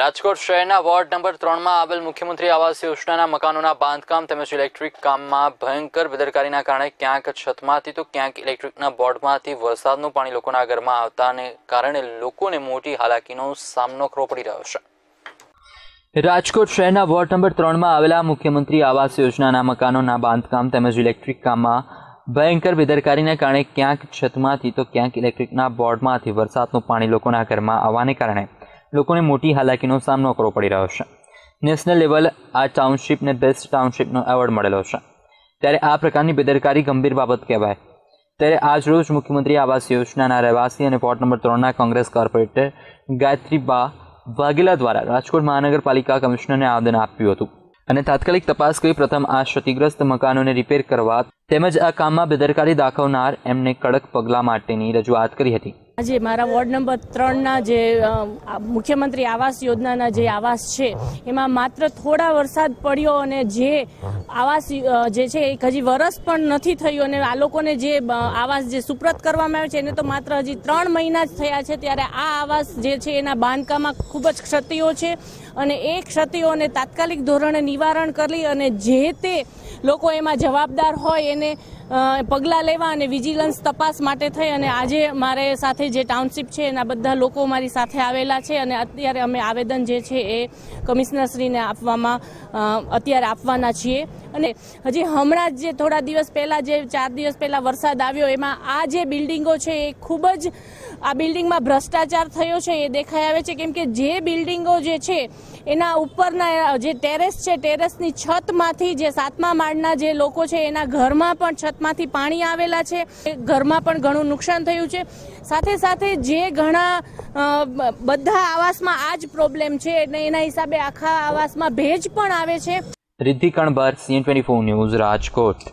રાજકોટ શહેરના ward number ત્રણમાં આવેલ મુખ્યમંત્રી આવાસ યોજનાના મકાનોના બાંધકામ તેમજ ઇલેક્ટ્રિક કામમાં ભયંકર બેદરકારીના કારણે ક્યાંક છતમાંથી તો ક્યાંક ઇલેક્ટ્રિકના બોર્ડમાંથી વરસાદનું પાણી લોકોના ઘરમાં આવતાને કારણે લોકોને મોટી હાલાકીનો સામનો કરવો પડી રહ્યો છે રાજકોટ શહેરના વોર્ડ નંબર ત્રણમાં આવેલા મુખ્યમંત્રી આવાસ યોજનાના મકાનોના બાંધકામ તેમજ ઇલેક્ટ્રિક કામમાં ભયંકર બેદરકારીને કારણે ક્યાંક છતમાંથી તો ક્યાંક ઇલેક્ટ્રિકના બોર્ડમાંથી વરસાદનું પાણી લોકોના ઘરમાં આવવાને કારણે લોકોને મોટી હાલાકીનો સામનો કરવો પડી રહ્યો છે નેશનલ લેવલ આ ટાઉનશીપને બેસ્ટ ટાઉનશીપનો એવોર્ડ મળેલો છે ત્યારે આ પ્રકારની બેદરકારી ગંભીર બાબત કહેવાય ત્યારે આજરોજ મુખ્યમંત્રી આવાસ યોજનાના રહેવાસી અને વોર્ડ નંબર ત્રણના કોંગ્રેસ કોર્પોરેટર ગાયત્રીબા બા વાઘેલા દ્વારા રાજકોટ મહાનગરપાલિકા કમિશનરને આવેદન આપ્યું હતું અને તાત્કાલિક તપાસ કરી પ્રથમ આ ક્ષતિગ્રસ્ત મકાનોને રિપેર કરવા તેમજ આ કામમાં બેદરકારી દાખવનાર એમને કડક પગલાં માટેની રજૂઆત કરી હતી આજે મારા વોર્ડ નંબર ત્રણના જે મુખ્યમંત્રી આવાસ યોજનાના જે આવાસ છે એમાં માત્ર થોડા વરસાદ પડ્યો અને જે આવાસ જે છે એક હજી વરસ પણ નથી થયું અને આ લોકોને જે આવાસ જે સુપ્રત કરવામાં આવ્યો છે એને તો માત્ર હજી ત્રણ મહિના જ થયા છે ત્યારે આ આવાસ જે છે એના બાંધકામમાં ખૂબ જ ક્ષતિઓ છે અને એ ક્ષતિઓને તાત્કાલિક ધોરણે નિવારણ કરી અને જે તે લોકો એમાં જવાબદાર હોય એને લઈને પગલાં લેવા અને વિજિલન્સ તપાસ માટે થઈ અને આજે મારે સાથે જે ટાઉનશીપ છે એના બધા લોકો મારી સાથે આવેલા છે અને અત્યારે અમે આવેદન જે છે એ કમિશનરશ્રીને આપવામાં અત્યારે આપવાના છીએ અને હજી હમણાં જ જે થોડા દિવસ પહેલાં જે ચાર દિવસ પહેલાં વરસાદ આવ્યો એમાં આ જે બિલ્ડિંગો છે એ ખૂબ જ આ બિલ્ડિંગમાં ભ્રષ્ટાચાર થયો છે એ દેખાઈ આવે છે કેમકે જે બિલ્ડિંગો જે છે એના ઉપરના જે ટેરેસ છે ટેરેસની છતમાંથી જે સાતમા માળના જે લોકો છે એના ઘરમાં પણ છતમાંથી પાણી આવેલા છે ઘરમાં પણ ઘણું નુકસાન થયું છે સાથે સાથે જે ઘણા બધા આવાસમાં આ જ પ્રોબ્લેમ છે એટલે એના હિસાબે આખા આવાસમાં ભેજ પણ આવે છે Riddhi Kanbar CN twenty four news Rajkot